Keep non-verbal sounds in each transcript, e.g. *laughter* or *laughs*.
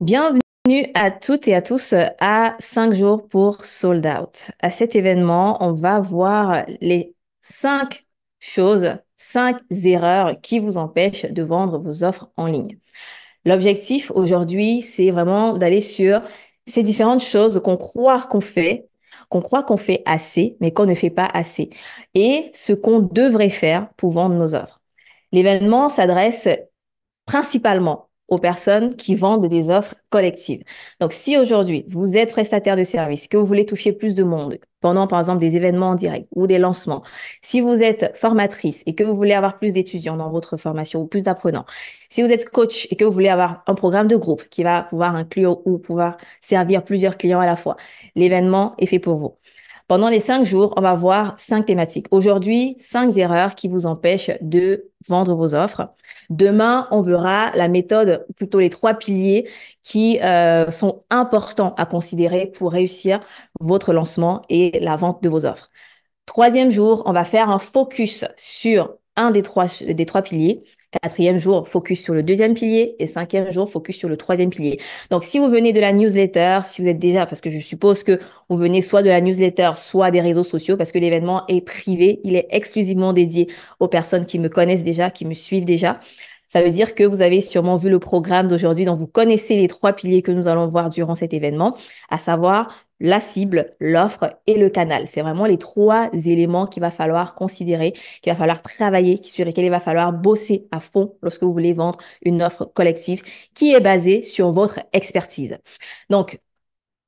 Bienvenue à toutes et à tous à 5 jours pour Sold Out. À cet événement, on va voir les 5 choses, 5 erreurs qui vous empêchent de vendre vos offres en ligne. L'objectif aujourd'hui, c'est vraiment d'aller sur ces différentes choses qu'on croit qu'on fait, qu'on croit qu'on fait assez, mais qu'on ne fait pas assez, et ce qu'on devrait faire pour vendre nos offres. L'événement s'adresse principalement aux personnes qui vendent des offres collectives. Donc, si aujourd'hui, vous êtes prestataire de service, que vous voulez toucher plus de monde pendant, par exemple, des événements en direct ou des lancements, si vous êtes formatrice et que vous voulez avoir plus d'étudiants dans votre formation ou plus d'apprenants, si vous êtes coach et que vous voulez avoir un programme de groupe qui va pouvoir inclure ou pouvoir servir plusieurs clients à la fois, l'événement est fait pour vous. Pendant les cinq jours, on va voir cinq thématiques. Aujourd'hui, cinq erreurs qui vous empêchent de vendre vos offres. Demain, on verra la méthode, plutôt les trois piliers qui euh, sont importants à considérer pour réussir votre lancement et la vente de vos offres. Troisième jour, on va faire un focus sur un des des trois piliers. Quatrième jour, focus sur le deuxième pilier. Et cinquième jour, focus sur le troisième pilier. Donc, si vous venez de la newsletter, si vous êtes déjà, parce que je suppose que vous venez soit de la newsletter, soit des réseaux sociaux, parce que l'événement est privé. Il est exclusivement dédié aux personnes qui me connaissent déjà, qui me suivent déjà. Ça veut dire que vous avez sûrement vu le programme d'aujourd'hui, donc vous connaissez les trois piliers que nous allons voir durant cet événement, à savoir la cible, l'offre et le canal. C'est vraiment les trois éléments qu'il va falloir considérer, qu'il va falloir travailler, sur lesquels il va falloir bosser à fond lorsque vous voulez vendre une offre collective qui est basée sur votre expertise. Donc,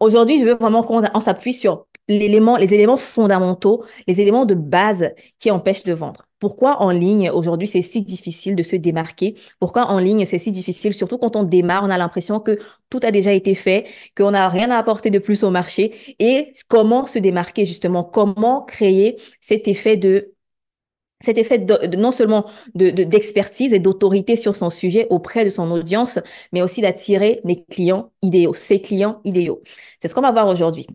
aujourd'hui, je veux vraiment qu'on s'appuie sur les éléments fondamentaux, les éléments de base qui empêchent de vendre. Pourquoi en ligne, aujourd'hui, c'est si difficile de se démarquer Pourquoi en ligne, c'est si difficile Surtout quand on démarre, on a l'impression que tout a déjà été fait, qu'on n'a rien à apporter de plus au marché. Et comment se démarquer, justement Comment créer cet effet de cet effet non seulement d'expertise et d'autorité sur son sujet auprès de son audience, mais aussi d'attirer les clients idéaux, ses clients idéaux. C'est ce qu'on va voir aujourd'hui.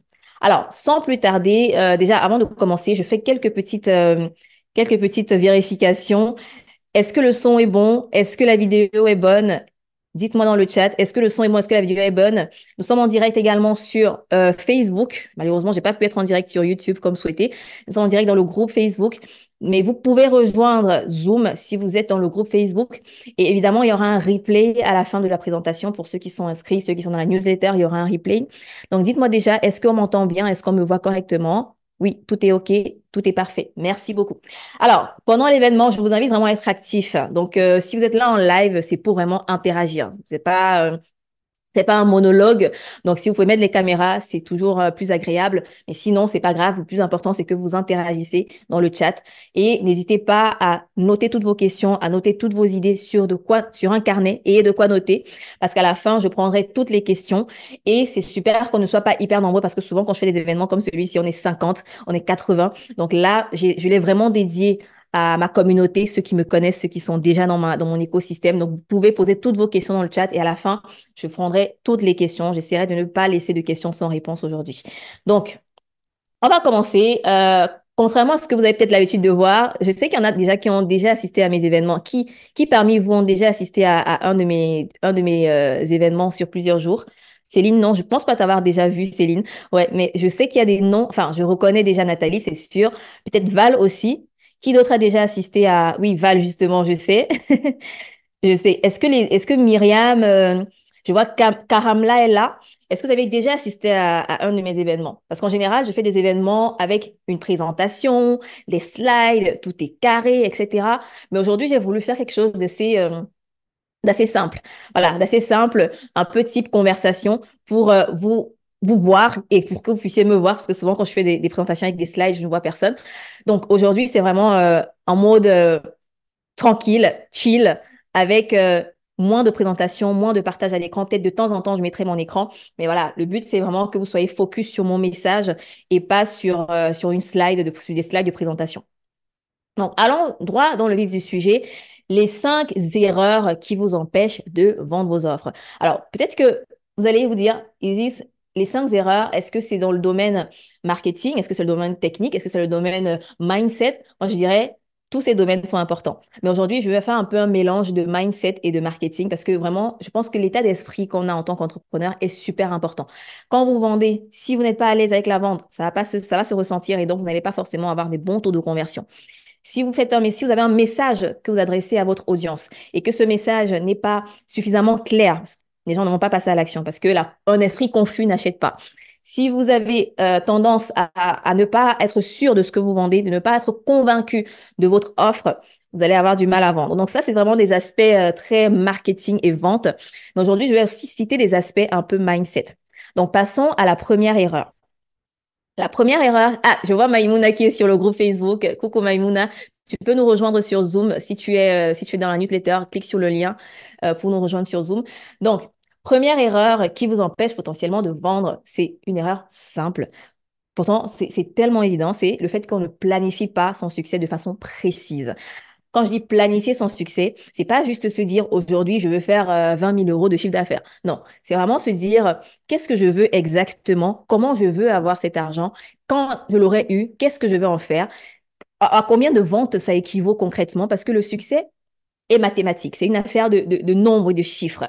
Alors, sans plus tarder, euh, déjà avant de commencer, je fais quelques petites, euh, quelques petites vérifications. Est-ce que le son est bon Est-ce que la vidéo est bonne Dites-moi dans le chat, est-ce que le son est bon Est-ce que la vidéo est bonne Nous sommes en direct également sur euh, Facebook. Malheureusement, j'ai pas pu être en direct sur YouTube comme souhaité. Nous sommes en direct dans le groupe Facebook. Mais vous pouvez rejoindre Zoom si vous êtes dans le groupe Facebook. Et évidemment, il y aura un replay à la fin de la présentation pour ceux qui sont inscrits, ceux qui sont dans la newsletter, il y aura un replay. Donc dites-moi déjà, est-ce qu'on m'entend bien Est-ce qu'on me voit correctement Oui, tout est OK, tout est parfait. Merci beaucoup. Alors, pendant l'événement, je vous invite vraiment à être actif. Donc, euh, si vous êtes là en live, c'est pour vraiment interagir. Vous n'êtes pas euh, c'est pas un monologue. Donc, si vous pouvez mettre les caméras, c'est toujours euh, plus agréable. Mais sinon, c'est pas grave. Le plus important, c'est que vous interagissez dans le chat. Et n'hésitez pas à noter toutes vos questions, à noter toutes vos idées sur de quoi, sur un carnet et de quoi noter. Parce qu'à la fin, je prendrai toutes les questions. Et c'est super qu'on ne soit pas hyper nombreux parce que souvent, quand je fais des événements comme celui-ci, on est 50, on est 80. Donc là, je l'ai vraiment dédié à ma communauté, ceux qui me connaissent, ceux qui sont déjà dans, dans mon écosystème. Donc, vous pouvez poser toutes vos questions dans le chat et à la fin, je prendrai toutes les questions. J'essaierai de ne pas laisser de questions sans réponse aujourd'hui. Donc, on va commencer. Euh, contrairement à ce que vous avez peut-être l'habitude de voir, je sais qu'il y en a déjà qui ont déjà assisté à mes événements. Qui, qui parmi vous ont déjà assisté à, un de mes, un de mes euh, événements sur plusieurs jours Céline, non, je pense pas t'avoir déjà vu, Céline. Ouais, mais je sais qu'il y a des noms. Enfin, je reconnais déjà Nathalie, c'est sûr. Peut-être Val aussi. Qui d'autre a déjà assisté à Oui, Val justement, je sais. *laughs* je sais. Est-ce que les est-ce que Myriam euh, je vois Karamla est là. Est-ce que vous avez déjà assisté à, un de mes événements Parce qu'en général, je fais des événements avec une présentation, des slides, tout est carré, etc. Mais aujourd'hui, j'ai voulu faire quelque chose d'assez euh, d'assez simple. Voilà, d'assez simple, un peu conversation pour euh, vous vous voir et pour que vous puissiez me voir, parce que souvent quand je fais des, présentations avec des slides, je ne vois personne. Donc aujourd'hui, c'est vraiment un euh, en mode euh, tranquille, chill, avec euh, moins de présentations, moins de partage à l'écran. Peut-être de temps en temps, je mettrai mon écran. Mais voilà, le but, c'est vraiment que vous soyez focus sur mon message et pas sur, sur une slide, de, sur des slides de présentation. Donc allons droit dans le vif du sujet les cinq erreurs qui vous empêchent de vendre vos offres. Alors, peut-être que vous allez vous dire, Isis, les cinq erreurs, est-ce que c'est dans le domaine marketing Est-ce que c'est le domaine technique Est-ce que c'est le domaine euh, mindset Moi, je dirais, tous ces domaines sont importants. Mais aujourd'hui, je vais faire un peu un mélange de mindset et de marketing parce que vraiment, je pense que l'état d'esprit qu'on a en tant qu'entrepreneur est super important. Quand vous vendez, si vous n'êtes pas à l'aise avec la vente, ça va pas se, ça va se ressentir et donc vous n'allez pas forcément avoir des bons taux de conversion. Si vous faites un, mais si vous avez un message que vous adressez à votre audience et que ce message n'est pas suffisamment clair, les gens ne vont pas passer à l'action parce que la un esprit confus n'achète pas. Si vous avez euh, tendance à, ne pas être sûr de ce que vous vendez, de ne pas être convaincu de votre offre, vous allez avoir du mal à vendre. Donc ça, c'est vraiment des aspects euh, très marketing et vente. Mais aujourd'hui, je vais aussi citer des aspects un peu mindset. Donc passons à la première erreur. La première erreur, ah, je vois Maïmouna qui est sur le groupe Facebook. Coucou Maïmouna, tu peux nous rejoindre sur Zoom si tu es, euh, si tu es dans la newsletter, clique sur le lien pour nous rejoindre sur Zoom. Donc, Première erreur qui vous empêche potentiellement de vendre, c'est une erreur simple. Pourtant, c'est tellement évident, c'est le fait qu'on ne planifie pas son succès de façon précise. Quand je dis planifier son succès, c'est pas juste se dire aujourd'hui je veux faire 20 euh, 000 euros de chiffre d'affaires. Non, c'est vraiment se dire qu'est-ce que je veux exactement, comment je veux avoir cet argent, quand je l'aurai eu, qu'est-ce que je veux en faire, à combien de ventes ça équivaut concrètement, parce que le succès et mathématiques. C'est une affaire de, de, nombre et de chiffres.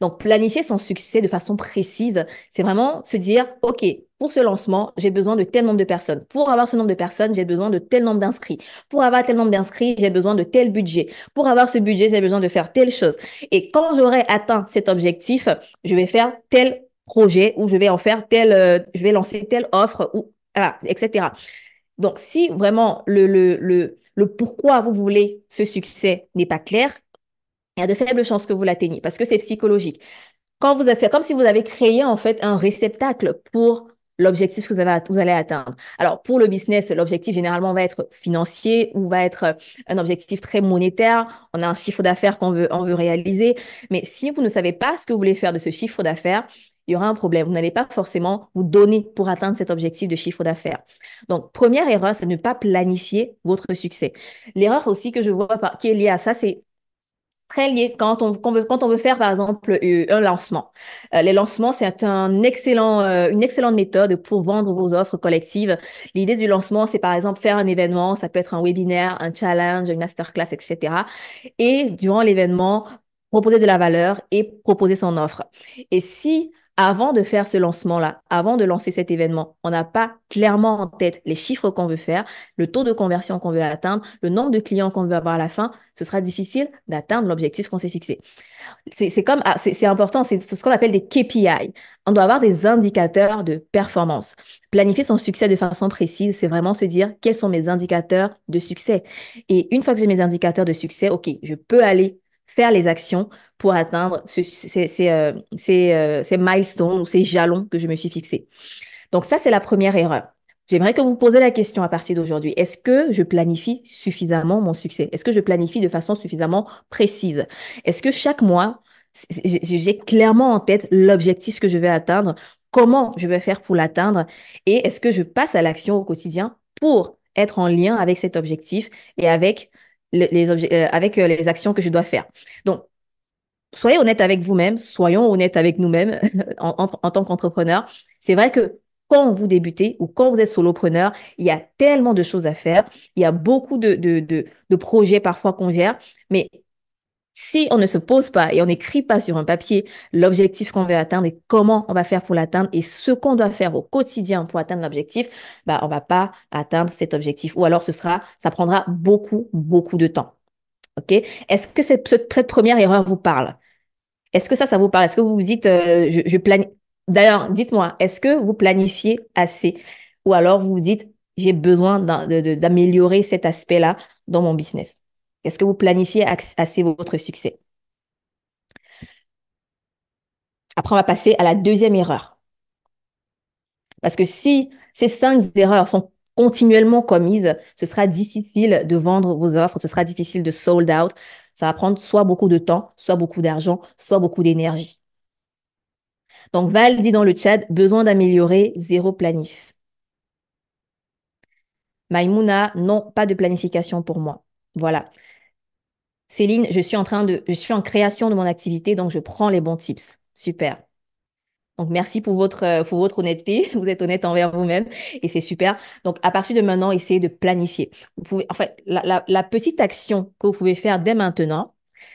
Donc, planifier son succès de façon précise, c'est vraiment se dire, OK, pour ce lancement, j'ai besoin de tel nombre de personnes. Pour avoir ce nombre de personnes, j'ai besoin de tel nombre d'inscrits. Pour avoir tel nombre d'inscrits, j'ai besoin de tel budget. Pour avoir ce budget, j'ai besoin de faire telle chose. Et quand j'aurai atteint cet objectif, je vais faire tel projet ou je vais en faire tel, euh, je vais lancer telle offre ou voilà, etc. Donc, si vraiment le, le le pourquoi vous voulez ce succès n'est pas clair, il y a de faibles chances que vous l'atteigniez parce que c'est psychologique. Quand vous, c'est comme si vous avez créé en fait un réceptacle pour l'objectif que vous, allez atteindre. Alors pour le business, l'objectif généralement va être financier ou va être euh, un objectif très monétaire. On a un chiffre d'affaires qu'on veut, veut réaliser. Mais si vous ne savez pas ce que vous voulez faire de ce chiffre d'affaires, il y aura un problème. Vous n'allez pas forcément vous donner pour atteindre cet objectif de chiffre d'affaires. Donc, première erreur, c'est de ne pas planifier votre succès. L'erreur aussi que je vois qui est liée à ça, c'est très lié quand on, veut, faire, par exemple, euh, un lancement. Euh, les lancements, c'est un excellent, euh, une excellente méthode pour vendre vos offres collectives. L'idée du lancement, c'est par exemple faire un événement, ça peut être un webinaire, un challenge, une masterclass, etc. Et durant l'événement, proposer de la valeur et proposer son offre. Et si avant de faire ce lancement-là, avant de lancer cet événement, on n'a pas clairement en tête les chiffres qu'on veut faire, le taux de conversion qu'on veut atteindre, le nombre de clients qu'on veut avoir à la fin, ce sera difficile d'atteindre l'objectif qu'on s'est fixé. C'est comme, ah, c'est important, c'est ce qu'on appelle des KPI. On doit avoir des indicateurs de performance. Planifier son succès de façon précise, c'est vraiment se dire quels sont mes indicateurs de succès. Et une fois que j'ai mes indicateurs de succès, OK, je peux aller faire les actions pour atteindre ces, euh, euh, ces, milestones ou ces jalons que je me suis fixé. Donc ça, c'est la première erreur. J'aimerais que vous posiez la question à partir d'aujourd'hui. Est-ce que je planifie suffisamment mon succès Est-ce que je planifie de façon suffisamment précise Est-ce que chaque mois, j'ai clairement en tête l'objectif que je vais atteindre, comment je vais faire pour l'atteindre et est-ce que je passe à l'action au quotidien pour être en lien avec cet objectif et avec les, objets, euh, avec euh, les actions que je dois faire. Donc, soyez honnête avec vous-même, soyons honnêtes avec nous-mêmes *laughs* en, tant qu'entrepreneur. C'est vrai que quand vous débutez ou quand vous êtes solopreneur, il y a tellement de choses à faire, il y a beaucoup de, de, de, de projets parfois qu'on gère, mais si on ne se pose pas et on n'écrit pas sur un papier l'objectif qu'on veut atteindre et comment on va faire pour l'atteindre et ce qu'on doit faire au quotidien pour atteindre l'objectif, bah, on va pas atteindre cet objectif. Ou alors ce sera, ça prendra beaucoup, beaucoup de temps. OK? Est-ce que cette, première erreur vous parle? Est-ce que ça, ça vous parle? Est-ce que vous vous dites, euh, je, je planifie? D'ailleurs, dites-moi, est-ce que vous planifiez assez? Ou alors vous vous dites, j'ai besoin d'améliorer cet aspect-là dans mon business? Est-ce que vous planifiez assez votre succès Après, on va passer à la deuxième erreur. Parce que si ces cinq erreurs sont continuellement commises, ce sera difficile de vendre vos offres, ce sera difficile de sold out. Ça va prendre soit beaucoup de temps, soit beaucoup d'argent, soit beaucoup d'énergie. Donc Val dit dans le chat, besoin d'améliorer, zéro planif. Maïmouna, non, pas de planification pour moi. Voilà. Céline, je suis en train de, je suis en création de mon activité, donc je prends les bons tips. Super. Donc merci pour votre euh, pour votre honnêteté. *laughs* Vous êtes honnête envers vous-même et c'est super. Donc à partir de maintenant, essayez de planifier. Vous pouvez, en fait, la, petite action que vous pouvez faire dès maintenant,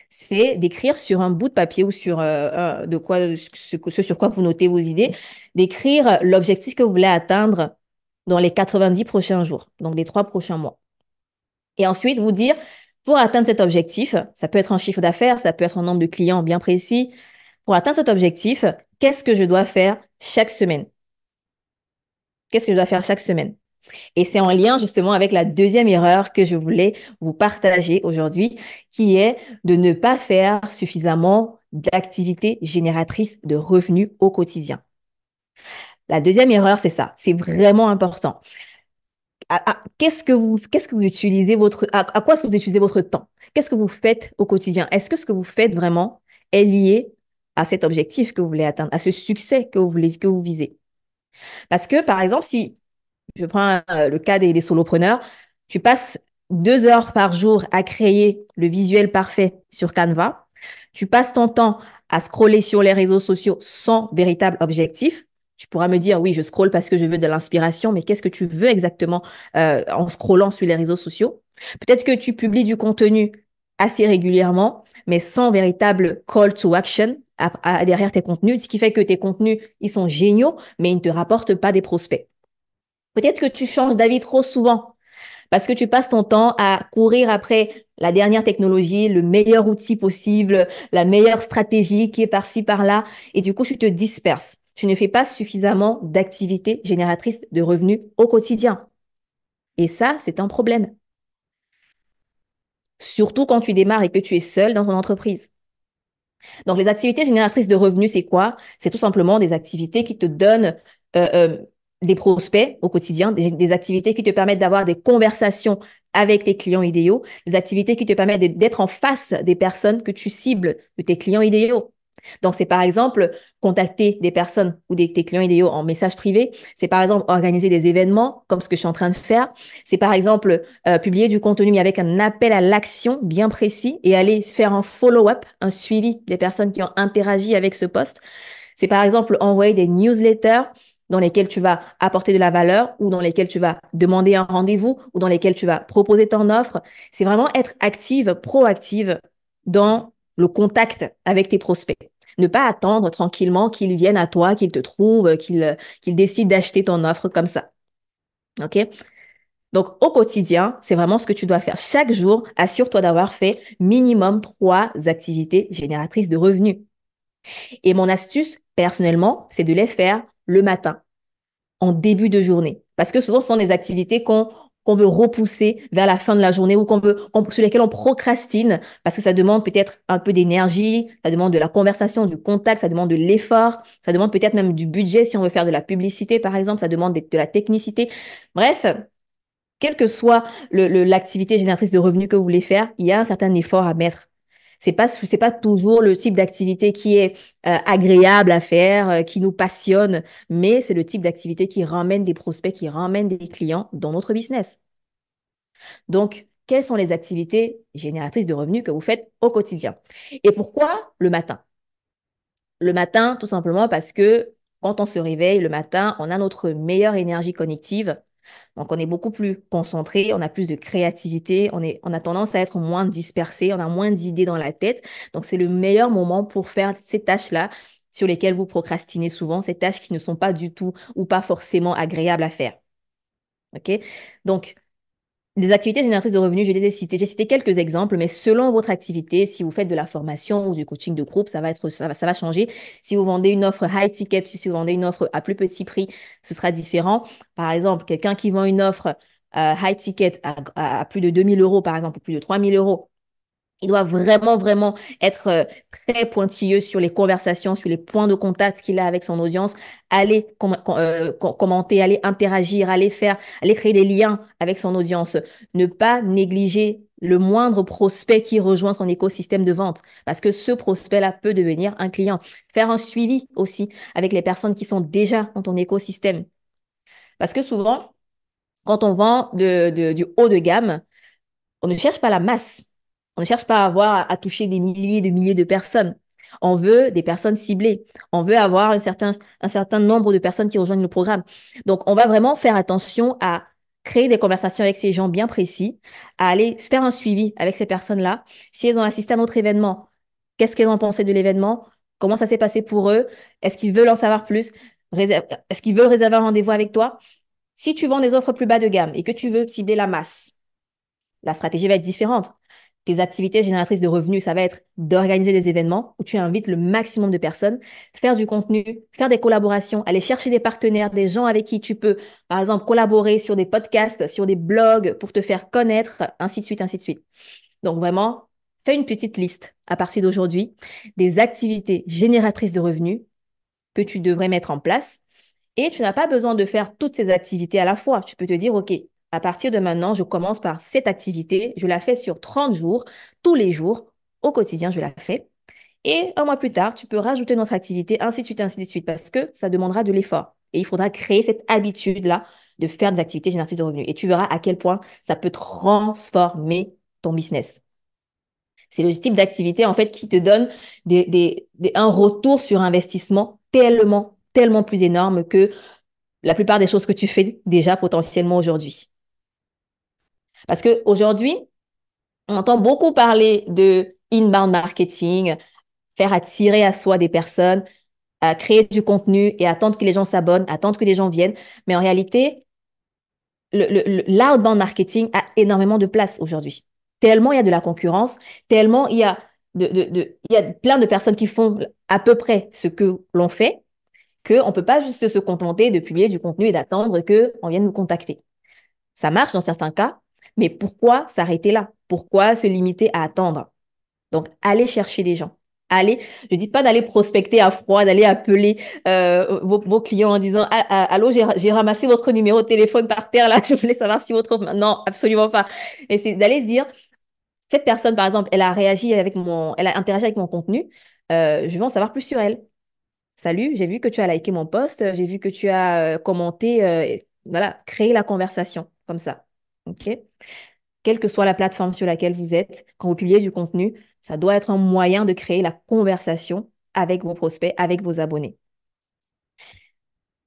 c'est d'écrire sur un bout de papier ou sur euh, de quoi ce, ce, sur quoi vous notez vos idées, d'écrire euh, l'objectif que vous voulez atteindre dans les 90 prochains jours, donc les trois prochains mois. Et ensuite vous dire pour atteindre cet objectif, ça peut être un chiffre d'affaires, ça peut être un nombre de clients bien précis. Pour atteindre cet objectif, qu'est-ce que je dois faire chaque semaine Qu'est-ce que je dois faire chaque semaine Et c'est en lien justement avec la deuxième erreur que je voulais vous partager aujourd'hui, qui est de ne pas faire suffisamment d'activités génératrices de revenus au quotidien. La deuxième erreur, c'est ça. C'est vraiment important à, qu'est-ce que vous utilisez votre à, quoi est-ce que vous utilisez votre temps Qu'est-ce que vous faites au quotidien Est-ce que ce que vous faites vraiment est lié à cet objectif que vous voulez atteindre, à ce succès que vous visez Parce que par exemple, si je prends euh, le cas des solopreneurs, tu passes deux heures par jour à créer le visuel parfait sur Canva. Tu passes ton temps à scroller sur les réseaux sociaux sans véritable objectif. Tu pourras me dire, oui, je scrolle parce que je veux de l'inspiration, mais qu'est-ce que tu veux exactement euh, en scrollant sur les réseaux sociaux Peut-être que tu publies du contenu assez régulièrement, mais sans véritable call to action derrière tes contenus, ce qui fait que tes contenus, ils sont géniaux, mais ils ne te rapportent pas des prospects. Peut-être que tu changes d'avis trop souvent parce que tu passes ton temps à courir après la dernière technologie, le meilleur outil possible, la meilleure stratégie qui est par-ci, par-là, et du coup, tu te disperses tu ne fais pas suffisamment d'activités génératrices de revenus au quotidien. Et ça, c'est un problème. Surtout quand tu démarres et que tu es seul dans ton entreprise. Donc, les activités génératrices de revenus, c'est quoi C'est tout simplement des activités qui te donnent euh, euh, des prospects au quotidien, des, des activités qui te permettent d'avoir des conversations avec tes clients idéaux, des activités qui te permettent d'être en face des personnes que tu cibles, de tes clients idéaux. Donc, c'est par exemple contacter des personnes ou des, clients idéaux en message privé. C'est par exemple organiser des événements comme ce que je suis en train de faire. C'est par exemple euh, publier du contenu mais avec un appel à l'action bien précis et aller faire un follow-up, un suivi des personnes qui ont interagi avec ce poste. C'est par exemple envoyer des newsletters dans lesquels tu vas apporter de la valeur ou dans lesquels tu vas demander un rendez-vous ou dans lesquels tu vas proposer ton offre. C'est vraiment être active, proactive dans le contact avec tes prospects. Ne pas attendre tranquillement qu'ils viennent à toi, qu'ils te trouvent, euh, euh, qu'ils décident d'acheter ton offre comme ça. OK donc, au quotidien, c'est vraiment ce que tu dois faire. Chaque jour, assure-toi d'avoir fait minimum trois activités génératrices de revenus. Et mon astuce, personnellement, c'est de les faire le matin, en début de journée. Parce que souvent, ce sont des activités qu'on qu'on veut repousser vers la fin de la journée ou qu'on veut, sur lesquels on procrastine parce que ça demande peut-être un peu d'énergie, ça demande de la conversation, du contact, ça demande de l'effort, ça demande peut-être même du budget si on veut faire de la publicité par exemple, ça demande de la technicité. Bref, quelle que soit l'activité génératrice de revenus que vous voulez faire, il y a un certain effort à mettre c'est pas c'est pas toujours le type d'activité qui est euh, agréable à faire, euh, qui nous passionne, mais c'est le type d'activité qui ramène des prospects, qui ramène des clients dans notre business. Donc, quelles sont les activités génératrices de revenus que vous faites au quotidien Et pourquoi le matin Le matin, tout simplement parce que quand on se réveille le matin, on a notre meilleure énergie connective. Donc, on est beaucoup plus concentré, on a plus de créativité, on, on a tendance à être moins dispersé, on a moins d'idées dans la tête. Donc, c'est le meilleur moment pour faire ces tâches-là sur lesquelles vous procrastinez souvent, ces tâches qui ne sont pas du tout ou pas forcément agréables à faire. OK Donc, des activités génératrices de revenus, je les ai citées. J'ai cité quelques exemples, mais selon votre activité, si vous faites de la formation ou du coaching de groupe, ça va être, ça va, changer. Si vous vendez une offre high ticket, si vous vendez une offre à plus petit prix, ce sera différent. Par exemple, quelqu'un qui vend une offre euh, high ticket à, plus de 2000 euros, par exemple, ou plus de 3000 euros, il doit vraiment, vraiment être euh, très pointilleux sur les conversations, sur les points de contact qu'il a avec son audience, aller euh, commenter, aller interagir, aller faire, aller créer des liens avec son audience. Ne pas négliger le moindre prospect qui rejoint son écosystème de vente, parce que ce prospect-là peut devenir un client. Faire un suivi aussi avec les personnes qui sont déjà dans ton écosystème. Parce que souvent, quand on vend du haut de gamme, on ne cherche pas la masse on ne cherche pas à avoir à, toucher des milliers de milliers de personnes. On veut des personnes ciblées. On veut avoir un certain, un certain nombre de personnes qui rejoignent le programme. Donc, on va vraiment faire attention à créer des conversations avec ces gens bien précis, à aller faire un suivi avec ces personnes-là. Si elles ont assisté à notre événement, qu'est-ce qu'elles ont pensé de l'événement? Comment ça s'est passé pour eux? Est-ce qu'ils veulent en savoir plus? Est-ce qu'ils veulent réserver un rendez-vous avec toi? Si tu vends des offres plus bas de gamme et que tu veux cibler la masse, la stratégie va être différente tes activités génératrices de revenus, ça va être d'organiser des événements où tu invites le maximum de personnes, faire du contenu, faire des collaborations, aller chercher des partenaires, des gens avec qui tu peux, par exemple, collaborer sur des podcasts, sur des blogs pour te faire connaître, ainsi de suite, ainsi de suite. Donc vraiment, fais une petite liste à partir d'aujourd'hui des activités génératrices de revenus que tu devrais mettre en place. Et tu n'as pas besoin de faire toutes ces activités à la fois. Tu peux te dire, OK, à partir de maintenant, je commence par cette activité. Je la fais sur 30 jours, tous les jours. Au quotidien, je la fais. Et un mois plus tard, tu peux rajouter une autre activité, ainsi de suite, ainsi de suite, parce que ça demandera de l'effort. Et il faudra créer cette habitude-là de faire des activités génératrices de revenus. Et tu verras à quel point ça peut transformer ton business. C'est le type d'activité, en fait, qui te donne un retour sur investissement tellement, tellement plus énorme que la plupart des choses que tu fais déjà potentiellement aujourd'hui. Parce qu'aujourd'hui, on entend beaucoup parler de inbound marketing, faire attirer à soi des personnes, créer du contenu et attendre que les gens s'abonnent, attendre que les gens viennent. Mais en réalité, l'outbound marketing a énormément de place aujourd'hui. Tellement il y a de la concurrence, tellement il y a, de, il y a plein de personnes qui font à peu près ce que l'on fait, qu'on ne peut pas juste se contenter de publier du contenu et d'attendre qu'on vienne nous contacter. Ça marche dans certains cas, mais pourquoi s'arrêter là Pourquoi se limiter à attendre Donc, allez chercher des gens. Allez, je ne dis pas d'aller prospecter à froid, d'aller appeler euh, vos, clients en disant ah, ah, Allô, j'ai ramassé votre numéro de téléphone par terre là, *laughs* je voulais savoir si votre. Non, absolument pas. Et c'est d'aller se dire Cette personne, par exemple, elle a réagi avec mon. Elle a interagi avec mon contenu, euh, je veux en savoir plus sur elle. Salut, j'ai vu que tu as liké mon post, j'ai vu que tu as euh, commenté, voilà, créer la conversation comme ça. OK quelle que soit la plateforme sur laquelle vous êtes, quand vous publiez du contenu, ça doit être un moyen de créer la conversation avec vos prospects, avec vos abonnés.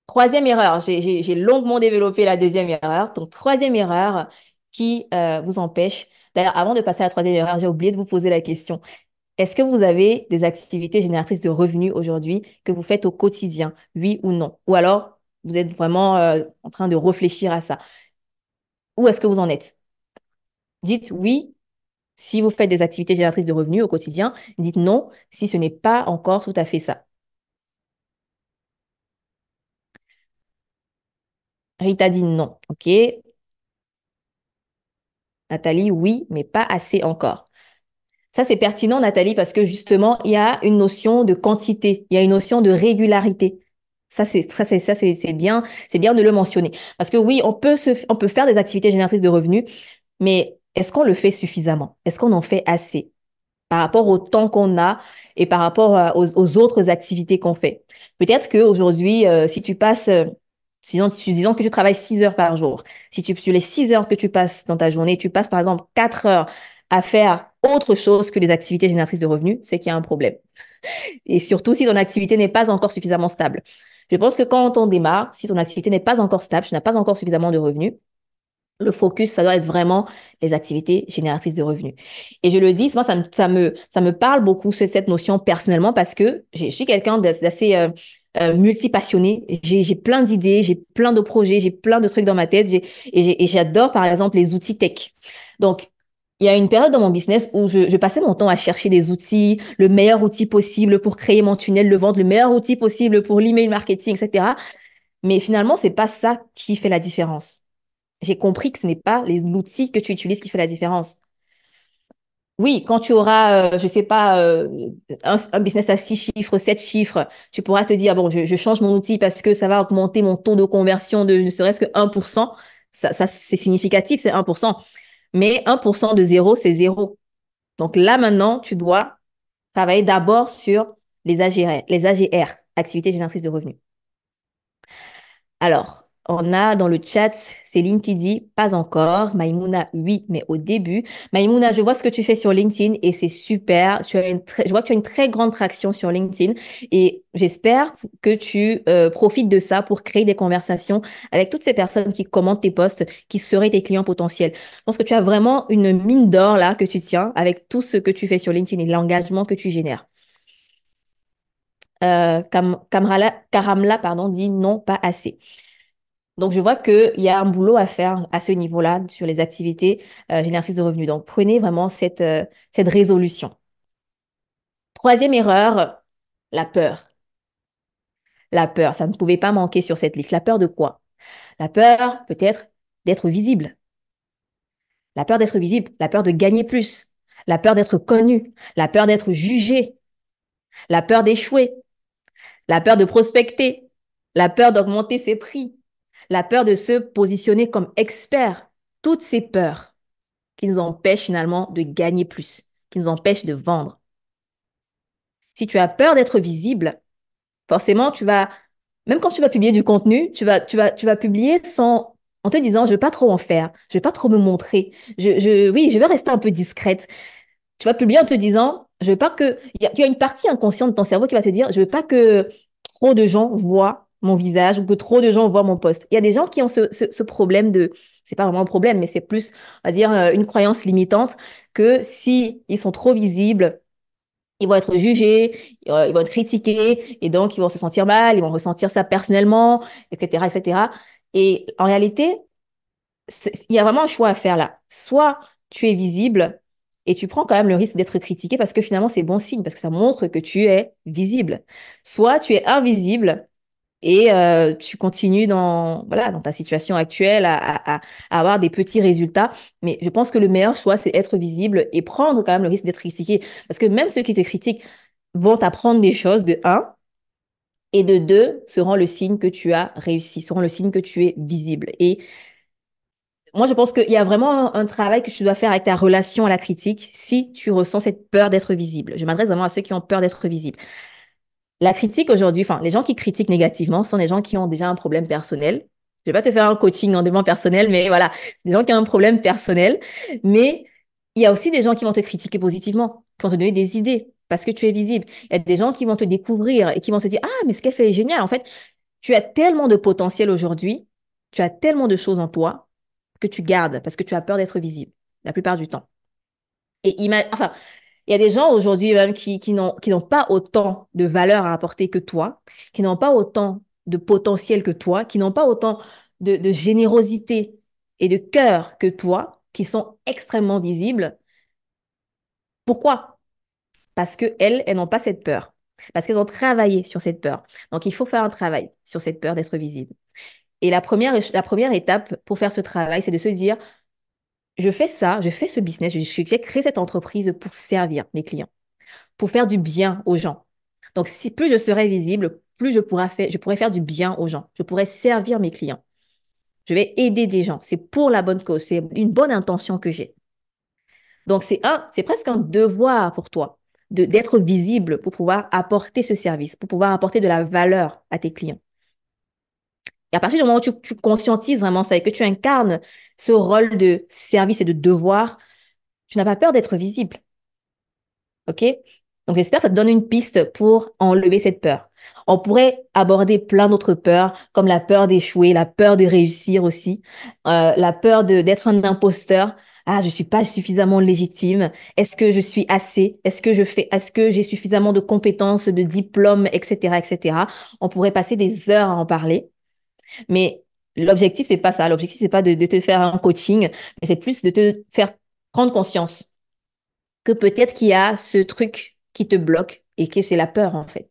Troisième erreur, j'ai longuement développé la deuxième erreur. Donc, troisième erreur qui euh, vous empêche. D'ailleurs, avant de passer à la troisième erreur, j'ai oublié de vous poser la question. Est-ce que vous avez des activités génératrices de revenus aujourd'hui que vous faites au quotidien, oui ou non Ou alors, vous êtes vraiment euh, en train de réfléchir à ça. Où est-ce que vous en êtes Dites oui si vous faites des activités génératrices de revenus au quotidien, dites non si ce n'est pas encore tout à fait ça. Rita dit non, ok. Nathalie, oui, mais pas assez encore. Ça, c'est pertinent, Nathalie, parce que justement, il y a une notion de quantité, il y a une notion de régularité. Ça, c'est ça, ça, c'est bien, c'est bien de le mentionner. Parce que oui, on peut se, on peut faire des activités génératrices de revenus, mais est-ce qu'on le fait suffisamment Est-ce qu'on en fait assez par rapport au temps qu'on a et par rapport euh, aux, autres activités qu'on fait Peut-être qu'aujourd'hui, aujourd'hui, euh, si tu passes, euh, disons que tu travailles 6 heures par jour, si tu, sur les 6 heures que tu passes dans ta journée, tu passes par exemple 4 heures à faire autre chose que des activités génératrices de revenus, c'est qu'il y a un problème. Et surtout si ton activité n'est pas encore suffisamment stable. Je pense que quand on démarre, si ton activité n'est pas encore stable, tu n'as pas encore suffisamment de revenus, le focus, ça doit être vraiment les activités génératrices de revenus. Et je le dis, moi, ça me, ça me, ça me parle beaucoup, cette notion personnellement, parce que je suis quelqu'un d'assez euh, euh, multipassionné. J'ai plein d'idées, j'ai plein de projets, j'ai plein de trucs dans ma tête, et j'adore, par exemple, les outils tech. Donc, il y a une période dans mon business où je, passais mon temps à chercher des outils, le meilleur outil possible pour créer mon tunnel le vendre le meilleur outil possible pour l'email marketing, etc. Mais finalement, c'est pas ça qui fait la différence j'ai compris que ce n'est pas les outils que tu utilises qui fait la différence. Oui, quand tu auras, je euh, je sais pas, euh, un, business à six chiffres, sept chiffres, tu pourras te dire, ah bon, je, change mon outil parce que ça va augmenter mon taux de conversion de ne serait-ce que 1%. Ça, c'est significatif, c'est 1%. Mais 1% de zéro, c'est zéro. Donc là, maintenant, tu dois travailler d'abord sur les AGR, les AGR, activités génératrices de revenus. Alors, on a dans le chat Céline qui dit pas encore. Maïmouna, oui, mais au début. Maïmouna, je vois ce que tu fais sur LinkedIn et c'est super. Tu as une je vois que tu as une très grande traction sur LinkedIn et j'espère que tu euh, profites de ça pour créer des conversations avec toutes ces personnes qui commentent tes posts, qui seraient tes clients potentiels. Je pense que tu as vraiment une mine d'or là que tu tiens avec tout ce que tu fais sur LinkedIn et l'engagement que tu génères. Euh, Karamla pardon, dit non, pas assez. Donc, je vois qu'il y a un boulot à faire à ce niveau-là sur les activités euh, génératrices de revenus. Donc, prenez vraiment cette, euh, cette résolution. Troisième erreur, la peur. La peur, ça ne pouvait pas manquer sur cette liste. La peur de quoi La peur peut-être d'être visible. La peur d'être visible, la peur de gagner plus, la peur d'être connu, la peur d'être jugé, la peur d'échouer, la peur de prospecter, la peur d'augmenter ses prix, la peur de se positionner comme expert, toutes ces peurs qui nous empêchent finalement de gagner plus, qui nous empêchent de vendre. Si tu as peur d'être visible, forcément, tu vas, même quand tu vas publier du contenu, tu vas, tu vas, tu vas publier sans, en te disant, je ne vais pas trop en faire, je ne vais pas trop me montrer, je, je, oui, je vais rester un peu discrète. Tu vas publier en te disant, je veux pas que, il y, a une partie inconsciente de ton cerveau qui va te dire, je veux pas que trop de gens voient mon visage ou que trop de gens voient mon poste. Il y a des gens qui ont ce, problème de, c'est pas vraiment un problème, mais c'est plus, on va dire, euh, une croyance limitante que si ils sont trop visibles, ils vont être jugés, euh, ils vont être critiqués, et donc ils vont se sentir mal, ils vont ressentir ça personnellement, etc., etc. Et en réalité, il y a vraiment un choix à faire là. Soit tu es visible et tu prends quand même le risque d'être critiqué parce que finalement c'est bon signe, parce que ça montre que tu es visible. Soit tu es invisible et euh, tu continues dans voilà dans ta situation actuelle à, avoir des petits résultats. Mais je pense que le meilleur choix, c'est être visible et prendre quand même le risque d'être critiqué. Parce que même ceux qui te critiquent vont t'apprendre des choses de un. Et de deux, seront le signe que tu as réussi, seront le signe que tu es visible. Et moi, je pense qu'il y a vraiment un, travail que tu dois faire avec ta relation à la critique si tu ressens cette peur d'être visible. Je m'adresse vraiment à ceux qui ont peur d'être visible. La critique aujourd'hui, enfin, les gens qui critiquent négativement sont des gens qui ont déjà un problème personnel. Je vais pas te faire un coaching en développement personnel, mais voilà, des gens qui ont un problème personnel. Mais il y a aussi des gens qui vont te critiquer positivement, qui vont te donner des idées parce que tu es visible. Il y a des gens qui vont te découvrir et qui vont te dire, ah, mais ce qu'elle fait est génial. En fait, tu as tellement de potentiel aujourd'hui, tu as tellement de choses en toi que tu gardes parce que tu as peur d'être visible la plupart du temps. Et enfin, il y a des gens aujourd'hui même qui, qui n'ont pas autant de valeur à apporter que toi, qui n'ont pas autant de potentiel que toi, qui n'ont pas autant de, générosité et de cœur que toi, qui sont extrêmement visibles. Pourquoi Parce que elles, elles n'ont pas cette peur, parce qu'elles ont travaillé sur cette peur. Donc il faut faire un travail sur cette peur d'être visible. Et la première, la première étape pour faire ce travail, c'est de se dire je fais ça, je fais ce business, j'ai créé cette entreprise pour servir mes clients, pour faire du bien aux gens. Donc, si plus je serai visible, plus je pourrai faire, je faire du bien aux gens. Je pourrai servir mes clients. Je vais aider des gens. C'est pour la bonne cause. C'est une bonne intention que j'ai. Donc, c'est un, c'est presque un devoir pour toi d'être visible pour pouvoir apporter ce service, pour pouvoir apporter de la valeur à tes clients. Et à partir du moment où tu conscientises vraiment ça et que tu incarnes ce rôle de service et de devoir, tu n'as pas peur d'être visible. OK Donc j'espère que ça te donne une piste pour enlever cette peur. On pourrait aborder plein d'autres peurs, comme la peur d'échouer, la peur de réussir aussi, euh, la peur d'être un imposteur. Ah, je suis pas suffisamment légitime. Est-ce que je suis assez Est-ce que je fais Est-ce que j'ai suffisamment de compétences, de diplômes, etc., etc. On pourrait passer des heures à en parler, mais L'objectif, c'est pas ça. L'objectif, c'est pas de, te faire un coaching, mais c'est plus de te faire prendre conscience que peut-être qu'il y a ce truc qui te bloque et que c'est la peur, en fait.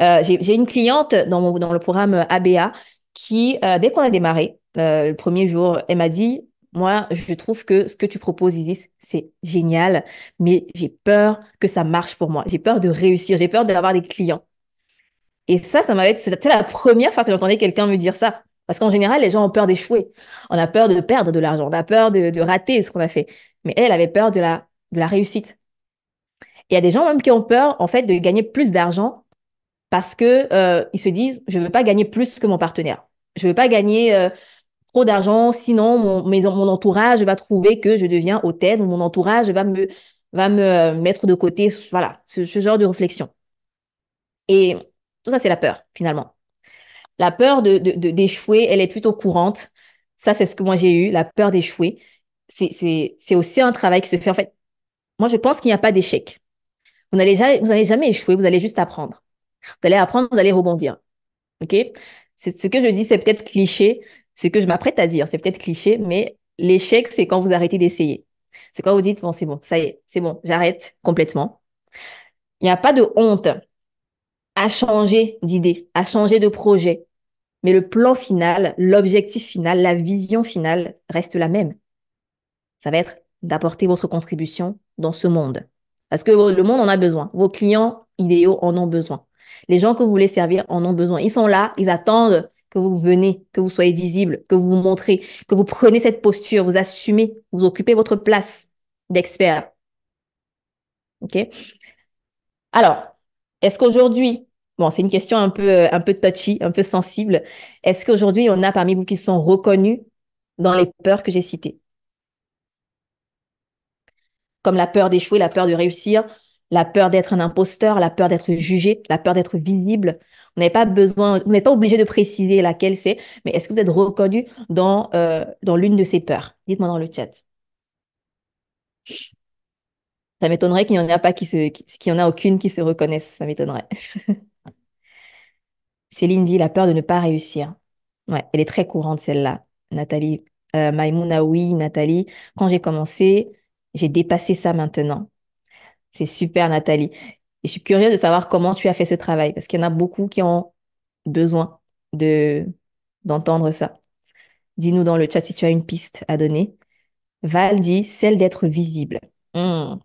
Euh, j'ai une cliente dans, le programme ABA qui, euh, dès qu'on a démarré, euh, le premier jour, elle m'a dit, moi, je trouve que ce que tu proposes, Isis, c'est génial, mais j'ai peur que ça marche pour moi. J'ai peur de réussir, j'ai peur d'avoir des clients. Et ça, ça m'avait, c'était la première fois que j'entendais quelqu'un me dire ça. Parce qu'en général, les gens ont peur d'échouer. On a peur de perdre de l'argent, on a peur de, rater ce qu'on a fait. Mais elle, avait peur de la, réussite. Il y a des gens même qui ont peur, en fait, de gagner plus d'argent parce que euh, ils se disent, je ne veux pas gagner plus que mon partenaire. Je ne veux pas gagner euh, trop d'argent, sinon mon, mon entourage va trouver que je deviens hautaine ou mon entourage va me, me euh, mettre de côté. Voilà, ce genre de réflexion. Et tout ça, c'est la peur, finalement. La peur de, d'échouer, elle est plutôt courante. Ça, c'est ce que moi j'ai eu, la peur d'échouer. C'est, aussi un travail qui se fait. En fait, moi, je pense qu'il n'y a pas d'échec. Vous n'allez jamais, vous jamais échouer, vous allez juste apprendre. Vous allez apprendre, vous allez rebondir. OK C'est ce que je dis, c'est peut-être cliché, ce que je m'apprête à dire, c'est peut-être cliché, mais l'échec, c'est quand vous arrêtez d'essayer. C'est quand vous dites, bon, c'est bon, ça y est, c'est bon, j'arrête complètement. Il n'y a pas de honte à changer d'idée, à changer de projet. Mais le plan final, l'objectif final, la vision finale reste la même. Ça va être d'apporter votre contribution dans ce monde. Parce que le monde en a besoin. Vos clients idéaux en ont besoin. Les gens que vous voulez servir en ont besoin. Ils sont là, ils attendent que vous venez, que vous soyez visible, que vous vous montrez, que vous prenez cette posture, vous assumez, vous occupez votre place d'expert. OK Alors, est-ce qu'aujourd'hui, bon, c'est une question un peu, euh, un peu touchy, un peu sensible, est-ce qu'aujourd'hui, on a parmi vous qui sont reconnus dans les peurs que j'ai citées Comme la peur d'échouer, la peur de réussir, la peur d'être un imposteur, la peur d'être jugé, la peur d'être visible. Vous n'avez pas besoin, vous n'êtes pas obligé de préciser laquelle c'est, mais est-ce que vous êtes reconnu dans, euh, dans l'une de ces peurs Dites-moi dans le chat. Ça m'étonnerait qu'il n'y en a pas qui se, en a aucune qui se reconnaisse. Ça m'étonnerait. *laughs* Céline dit la peur de ne pas réussir. Ouais, elle est très courante celle-là, Nathalie. Euh, Maïmouna, oui, Nathalie. Quand j'ai commencé, j'ai dépassé ça maintenant. C'est super, Nathalie. Et je suis curieuse de savoir comment tu as fait ce travail, parce qu'il y en a beaucoup qui ont besoin de d'entendre ça. Dis-nous dans le chat si tu as une piste à donner. Val dit celle d'être visible. Hmm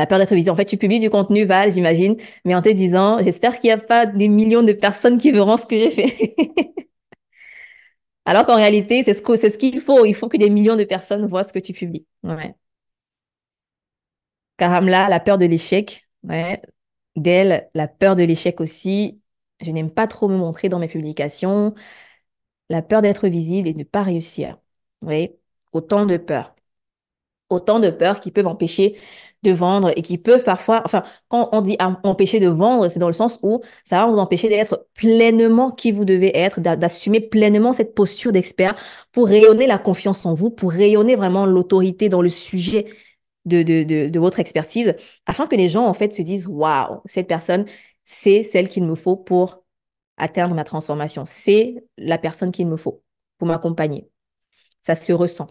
la peur d'être visible. En fait, tu publies du contenu, Val, j'imagine, mais en te disant, j'espère qu'il n'y a pas des millions de personnes qui verront ce que j'ai fait. *laughs* Alors qu'en réalité, c'est ce ce qu'il faut. Il faut que des millions de personnes voient ce que tu publies. Ouais. Karamla, la peur de l'échec. Ouais. D'elle, la peur de l'échec aussi. Je n'aime pas trop me montrer dans mes publications. La peur d'être visible et de ne pas réussir. Oui, autant de peur. Autant de peurs qui peuvent empêcher de vendre et qui peuvent parfois, enfin, quand on dit empêcher de vendre, c'est dans le sens où ça va vous empêcher d'être pleinement qui vous devez être, d'assumer pleinement cette posture d'expert pour rayonner la confiance en vous, pour rayonner vraiment l'autorité dans le sujet de, de, votre expertise, afin que les gens, en fait, se disent, waouh, cette personne, c'est celle qu'il me faut pour atteindre ma transformation. C'est la personne qu'il me faut pour m'accompagner. Ça se ressent.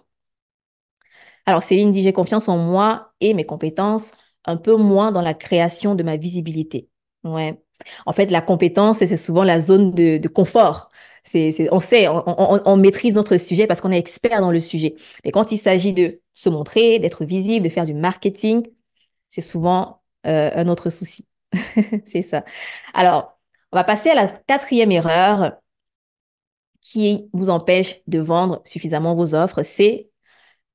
Alors Céline dit, j'ai confiance en moi et mes compétences, un peu moins dans la création de ma visibilité. Ouais. En fait, la compétence, c'est souvent la zone de, confort. C'est, on sait, on, maîtrise notre sujet parce qu'on est expert dans le sujet. Mais quand il s'agit de se montrer, d'être visible, de faire du marketing, c'est souvent euh, un autre souci. *laughs* c'est ça. Alors, on va passer à la quatrième erreur qui vous empêche de vendre suffisamment vos offres. C'est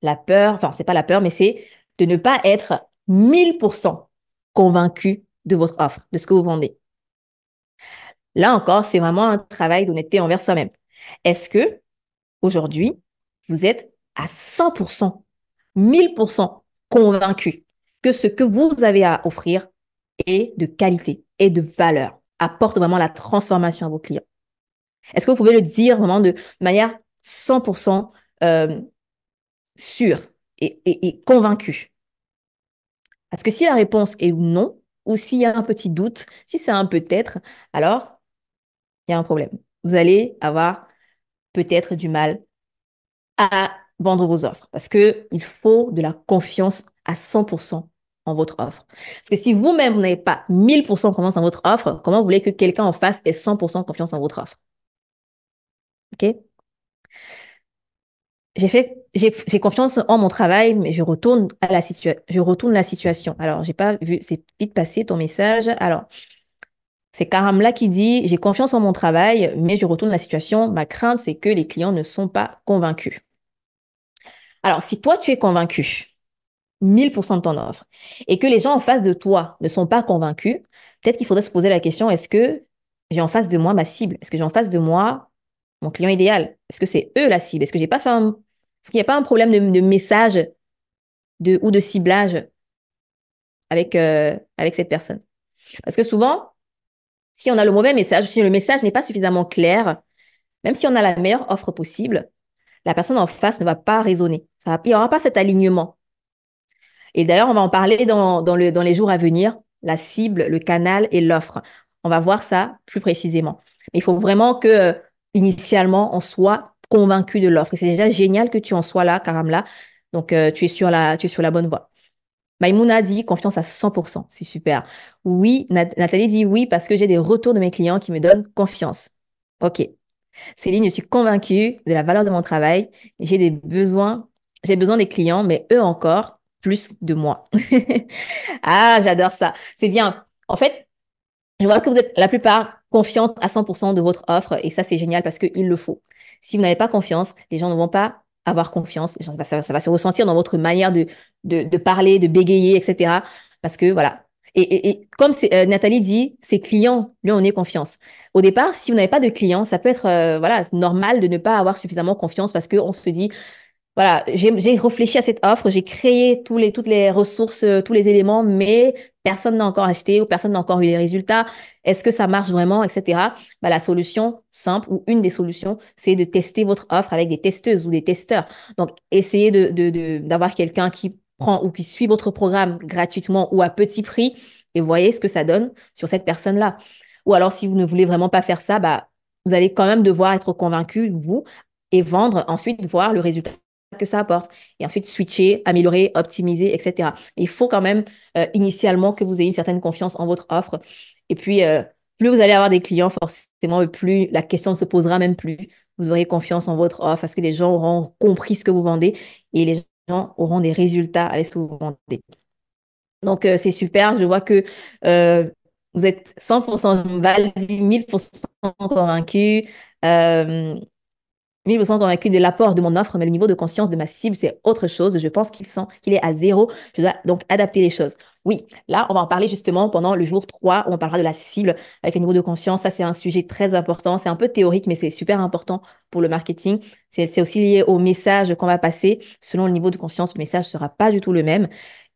la peur, enfin c'est pas la peur, mais c'est de ne pas être 1000% convaincu de votre offre, de ce que vous vendez. Là encore, c'est vraiment un travail d'honnêteté envers soi-même. Est-ce que aujourd'hui, vous êtes à 100%, 1000% convaincu que ce que vous avez à offrir est de qualité et de valeur, apporte vraiment la transformation à vos clients Est-ce que vous pouvez le dire vraiment de manière 100% sûr et, convaincu Parce que si la réponse est non, ou s'il y a un petit doute, si c'est un peut-être, alors il y a un problème. Vous allez avoir peut-être du mal à vendre vos offres parce qu'il faut de la confiance à 100% en votre offre. Parce que si vous-même n'avez pas 1000% confiance en votre offre, comment vous voulez que quelqu'un en face ait 100% confiance en votre offre OK j'ai confiance en mon travail, mais je retourne à la situation. Je retourne la situation. Alors, j'ai pas vu, c'est vite passé ton message. Alors, c'est Karamla qui dit j'ai confiance en mon travail, mais je retourne la situation. Ma crainte, c'est que les clients ne sont pas convaincus. Alors, si toi tu es convaincu, 1000% de ton offre, et que les gens en face de toi ne sont pas convaincus, peut-être qu'il faudrait se poser la question est-ce que j'ai en face de moi ma cible Est-ce que j'ai en face de moi mon client idéal Est-ce que c'est eux la cible Est-ce que j'ai pas ce qu'il n'y a pas un problème de, message de, ou de ciblage avec, euh, avec cette personne Parce que souvent, si on a le mauvais message, si le message n'est pas suffisamment clair, même si on a la meilleure offre possible, la personne en face ne va pas raisonner. Ça va, il n'y aura pas cet alignement. Et d'ailleurs, on va en parler dans, le, dans les jours à venir, la cible, le canal et l'offre. On va voir ça plus précisément. Mais il faut vraiment que initialement en soit convaincu de l'offre. c'est déjà génial que tu en sois là, Karamla. Donc, euh, tu, es sur la, tu es sur la bonne voie. Maïmouna dit confiance à 100%. C'est super. Oui, Nathalie dit oui parce que j'ai des retours de mes clients qui me donnent confiance. OK. Céline, je suis convaincue de la valeur de mon travail. J'ai des besoins, j'ai besoin des clients, mais eux encore plus de moi. *laughs* ah, j'adore ça. C'est bien. En fait, je vois que vous êtes la plupart confiante à 100% de votre offre et ça, c'est génial parce qu'il le faut. Si vous n'avez pas confiance, les gens ne vont pas avoir confiance. Les gens, ça, va se ressentir dans votre manière de, de, parler, de bégayer, etc. Parce que voilà. Et, comme euh, Nathalie dit, ses clients lui on est confiance. Au départ, si vous n'avez pas de clients, ça peut être euh, voilà normal de ne pas avoir suffisamment confiance parce qu'on se dit voilà, j'ai réfléchi à cette offre, j'ai créé tous les, toutes les ressources, euh, tous les éléments, mais personne n'a encore acheté ou personne n'a encore eu les résultats. Est-ce que ça marche vraiment, etc. Bah, la solution simple ou une des solutions, c'est de tester votre offre avec des testeuses ou des testeurs. Donc, essayez d'avoir de, de, quelqu'un qui prend ou qui suit votre programme gratuitement ou à petit prix et voyez ce que ça donne sur cette personne-là. Ou alors, si vous ne voulez vraiment pas faire ça, bah, vous allez quand même devoir être convaincu, vous, et vendre ensuite, voir le résultat que ça apporte. Et ensuite, switcher, améliorer, optimiser, etc. il faut quand même euh, initialement que vous ayez une certaine confiance en votre offre. Et puis, euh, plus vous allez avoir des clients, forcément, plus la question ne se posera même plus. Vous aurez confiance en votre offre parce que les gens auront compris ce que vous vendez et les gens auront des résultats avec ce que vous vendez. Donc, euh, c'est super. Je vois que vous êtes 100%, 1000% convaincu suis convaincu de l'apport de mon offre, mais le niveau de conscience de ma cible, c'est autre chose. Je pense qu'il sent qu'il est à zéro. Je dois donc adapter les choses. Oui, là, on va en parler justement pendant le jour 3, où on parlera de la cible avec le niveau de conscience. Ça, c'est un sujet très important. C'est un peu théorique, mais c'est super important pour le marketing. C'est aussi lié au message qu'on va passer. Selon le niveau de conscience, le message ne sera pas du tout le même.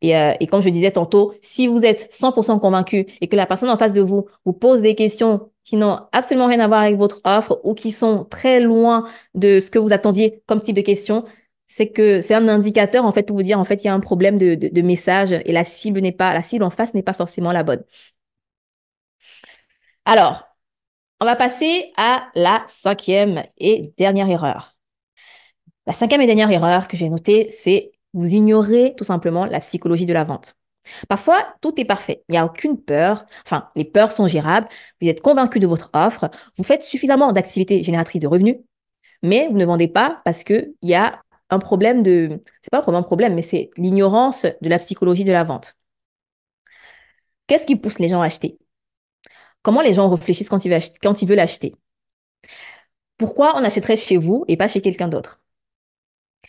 Euh, et, comme je disais tantôt, si vous êtes 100% convaincu et que la personne en face de vous vous pose des questions qui n'ont absolument rien à voir avec votre offre ou qui sont très loin de ce que vous attendiez comme type de question, c'est que c'est un indicateur en fait pour vous dire en fait il y a un problème de, de, de message et la cible n'est pas la cible en face n'est pas forcément la bonne. Alors, on va passer à la cinquième et dernière erreur. La cinquième et dernière erreur que j'ai notée, c'est vous ignorez tout simplement la psychologie de la vente. Parfois, tout est parfait. Il n'y a aucune peur. Enfin, les peurs sont gérables. Vous êtes convaincu de votre offre. Vous faites suffisamment d'activités génératrices de revenus. Mais vous ne vendez pas parce qu'il y a un problème de. C'est pas vraiment un problème, mais c'est l'ignorance de la psychologie de la vente. Qu'est-ce qui pousse les gens à acheter Comment les gens réfléchissent quand quand ils veulent acheter Pourquoi on achèterait chez vous et pas chez quelqu'un d'autre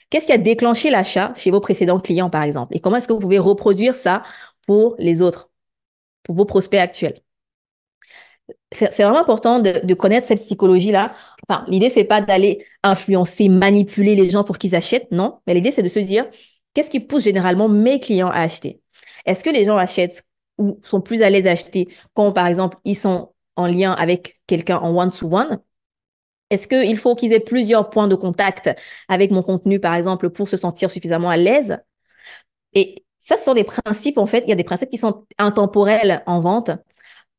Qu'est-ce qui a déclenché l'achat chez vos précédents clients, par exemple Et comment est-ce que vous pouvez reproduire ça pour les autres, pour vos prospects actuels c'est vraiment important de, connaître cette psychologie-là. Enfin, l'idée, c'est pas d'aller influencer, manipuler les gens pour qu'ils achètent, non. Mais l'idée, c'est de se dire, qu'est-ce qui pousse généralement mes clients à acheter? Est-ce que les gens achètent ou sont plus à l'aise à acheter quand, par exemple, ils sont en lien avec quelqu'un en one-to-one est-ce qu'il faut qu'ils aient plusieurs points de contact avec mon contenu, par exemple, pour se sentir suffisamment à l'aise Et ça, ce sont des principes, en fait, il y a des principes qui sont intemporels en vente,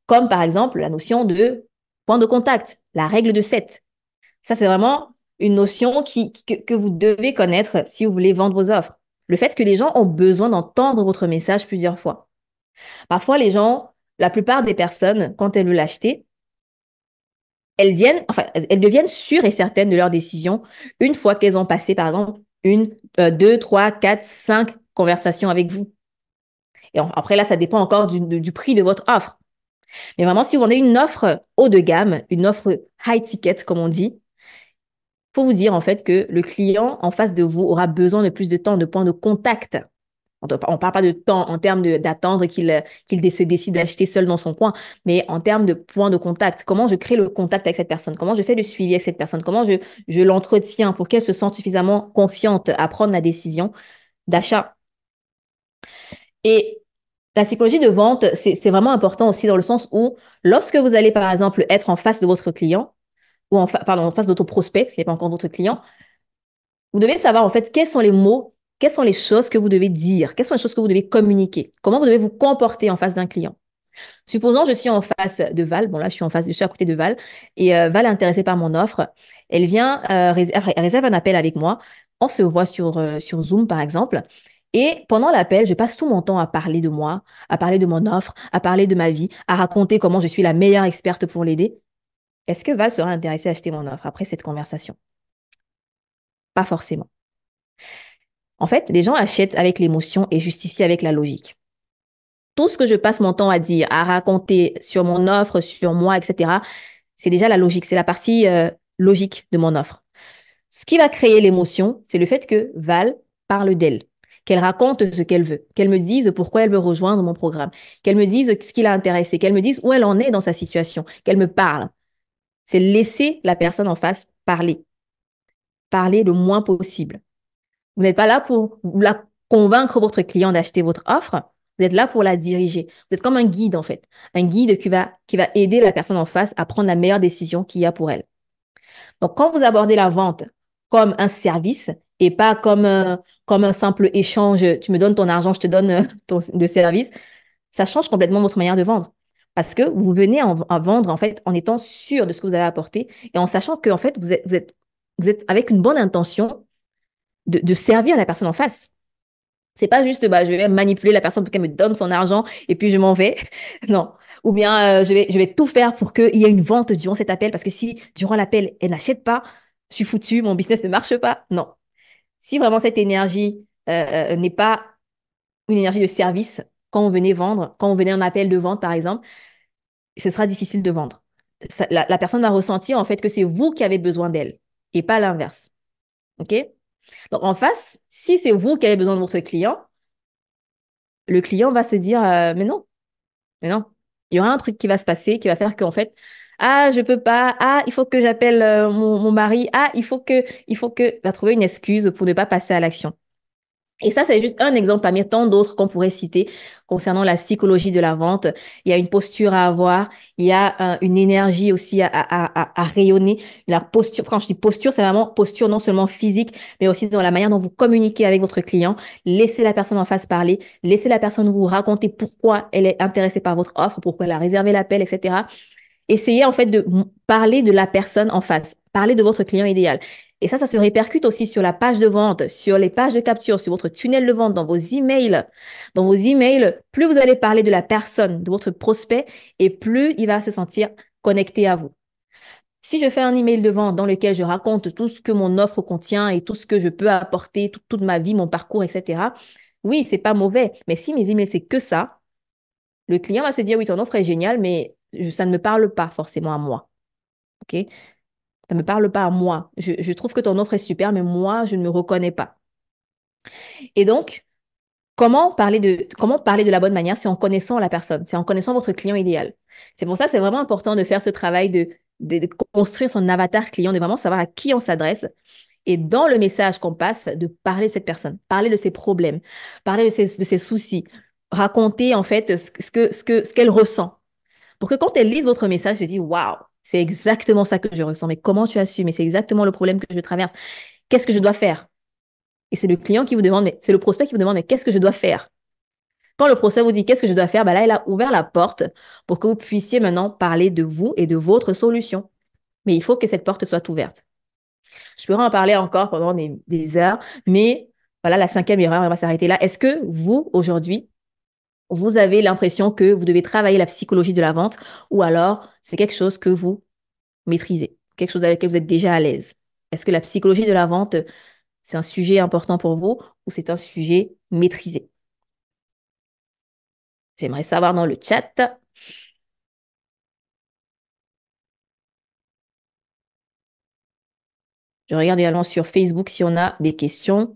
comme par exemple la notion de point de contact, la règle de 7. Ça, c'est vraiment une notion qui, que, que vous devez connaître si vous voulez vendre vos offres. Le fait que les gens ont besoin d'entendre votre message plusieurs fois. Parfois, les gens, la plupart des personnes, quand elles veulent l'acheter, elles deviennent sûres et certaines de leurs décisions une fois qu'elles ont passé, par exemple, une, euh, deux, trois, quatre, cinq conversations avec vous. Et après, là, ça dépend encore du, prix de votre offre. Mais vraiment, si vous avez une offre haut de gamme, une offre high ticket, comme on dit, pour vous dire en fait que le client en face de vous aura besoin de plus de temps, de points de contact. On ne parle pas de temps en termes d'attendre qu'il se décide d'acheter seul dans son coin, mais en termes de points de contact. Comment je crée le contact avec cette personne Comment je fais le suivi avec cette personne Comment je, je l'entretiens pour qu'elle se sente suffisamment confiante à prendre la décision d'achat Et la psychologie de vente, c'est vraiment important aussi dans le sens où lorsque vous allez, par exemple, être en face de votre client, ou en, en face de votre prospect, parce qu'il n'est pas encore votre client, vous devez savoir en fait quels sont les mots quelles sont les choses que vous devez dire Quelles sont les choses que vous devez communiquer Comment vous devez vous comporter en face d'un client Supposons que je suis en face de Val, bon là je suis en face, je suis à côté de Val et euh, Val est intéressée par mon offre. Elle vient euh, réserve, elle réserve un appel avec moi. On se voit sur euh, sur Zoom par exemple et pendant l'appel, je passe tout mon temps à parler de moi, à parler de mon offre, à parler de ma vie, à raconter comment je suis la meilleure experte pour l'aider. Est-ce que Val sera intéressée à acheter mon offre après cette conversation Pas forcément. En fait, les gens achètent avec l'émotion et justifient avec la logique. Tout ce que je passe mon temps à dire, à raconter sur mon offre, sur moi, etc., c'est déjà la logique, c'est la partie euh, logique de mon offre. Ce qui va créer l'émotion, c'est le fait que Val parle d'elle, qu'elle raconte ce qu'elle veut, qu'elle me dise pourquoi elle veut rejoindre mon programme, qu'elle me dise ce qui l'a intéressée, qu'elle me dise où elle en est dans sa situation, qu'elle me parle. C'est laisser la personne en face parler. Parler le moins possible. Vous n'êtes pas là pour la convaincre votre client d'acheter votre offre. Vous êtes là pour la diriger. Vous êtes comme un guide, en fait. Un guide qui va, qui va aider la personne en face à prendre la meilleure décision qu'il y a pour elle. Donc, quand vous abordez la vente comme un service et pas comme un, euh, comme un simple échange, tu me donnes ton argent, je te donne euh, ton, le service, ça change complètement votre manière de vendre. Parce que vous venez à vendre, en fait, en étant sûr de ce que vous avez apporté et en sachant qu'en fait, vous êtes, vous êtes, vous êtes avec une bonne intention de, servir la personne en face. C'est pas juste, bah, je vais manipuler la personne pour qu'elle me donne son argent et puis je m'en vais. *laughs* Non. Ou bien, euh, je, vais, je vais tout faire pour qu'il y ait une vente durant cet appel parce que si, durant l'appel, elle n'achète pas, je suis foutu, mon business ne marche pas. Non. Si vraiment cette énergie euh, n'est pas une énergie de service, quand on venait vendre, quand on venait en appel de vente, par exemple, ce sera difficile de vendre. la, la personne va ressentir en fait que c'est vous qui avez besoin d'elle et pas l'inverse. OK donc en face, si c'est vous qui avez besoin de votre client, le client va se dire euh, mais non, mais non, il y aura un truc qui va se passer qui va faire qu'en fait ah je peux pas, ah il faut que j'appelle euh, mon, mon, mari, ah il faut que il faut que va trouver une excuse pour ne pas passer à l'action. Et ça, c'est juste un exemple parmi tant d'autres qu'on pourrait citer concernant la psychologie de la vente. Il y a une posture à avoir, il y a euh, une énergie aussi à, rayonner. La posture, quand je dis posture, c'est vraiment posture non seulement physique, mais aussi dans la manière dont vous communiquez avec votre client. Laissez la personne en face parler, laissez la personne vous raconter pourquoi elle est intéressée par votre offre, pourquoi elle a réservé l'appel, etc. Essayez en fait de parler de la personne en face, parler de votre client idéal. Et ça, ça se répercute aussi sur la page de vente, sur les pages de capture, sur votre tunnel de vente, dans vos emails. Dans vos emails, plus vous allez parler de la personne, de votre prospect, et plus il va se sentir connecté à vous. Si je fais un email de vente dans lequel je raconte tout ce que mon offre contient et tout ce que je peux apporter, toute ma vie, mon parcours, etc., oui, c'est pas mauvais. Mais si mes emails, c'est que ça, le client va se dire oui, ton offre est géniale, mais ça ne me parle pas forcément à moi. OK ne me parle pas à moi. Je, trouve que ton offre est super, mais moi, je ne me reconnais pas. Et donc, Comment parler de comment parler de la bonne manière, c'est en connaissant la personne, c'est en connaissant votre client idéal. C'est pour ça que c'est vraiment important de faire ce travail de, de, construire son avatar client, de vraiment savoir à qui on s'adresse et dans le message qu'on passe, de parler de cette personne, parler de ses problèmes, parler de ses, soucis, raconter en fait ce que ce que ce qu'elle ressent, pour que quand elle lise votre message, elle dise waouh, c'est exactement ça que je ressens. Mais comment tu assumes Et c'est exactement le problème que je traverse. Qu'est-ce que je dois faire Et c'est le client qui vous demande, c'est le prospect qui vous demande, mais qu'est-ce que je dois faire Quand le prospect vous dit qu'est-ce que je dois faire, bah là, il a ouvert la porte pour que vous puissiez maintenant parler de vous et de votre solution. Mais il faut que cette porte soit ouverte. Je pourrais en parler encore pendant des, heures, mais voilà, la cinquième erreur, on va s'arrêter là. Est-ce que vous, aujourd'hui, vous avez l'impression que vous devez travailler la psychologie de la vente ou alors c'est quelque chose que vous maîtrisez, quelque chose avec lequel vous êtes déjà à l'aise. Est-ce que la psychologie de la vente, c'est un sujet important pour vous ou c'est un sujet maîtrisé J'aimerais savoir dans le chat. Je regarde également sur Facebook si on a des questions.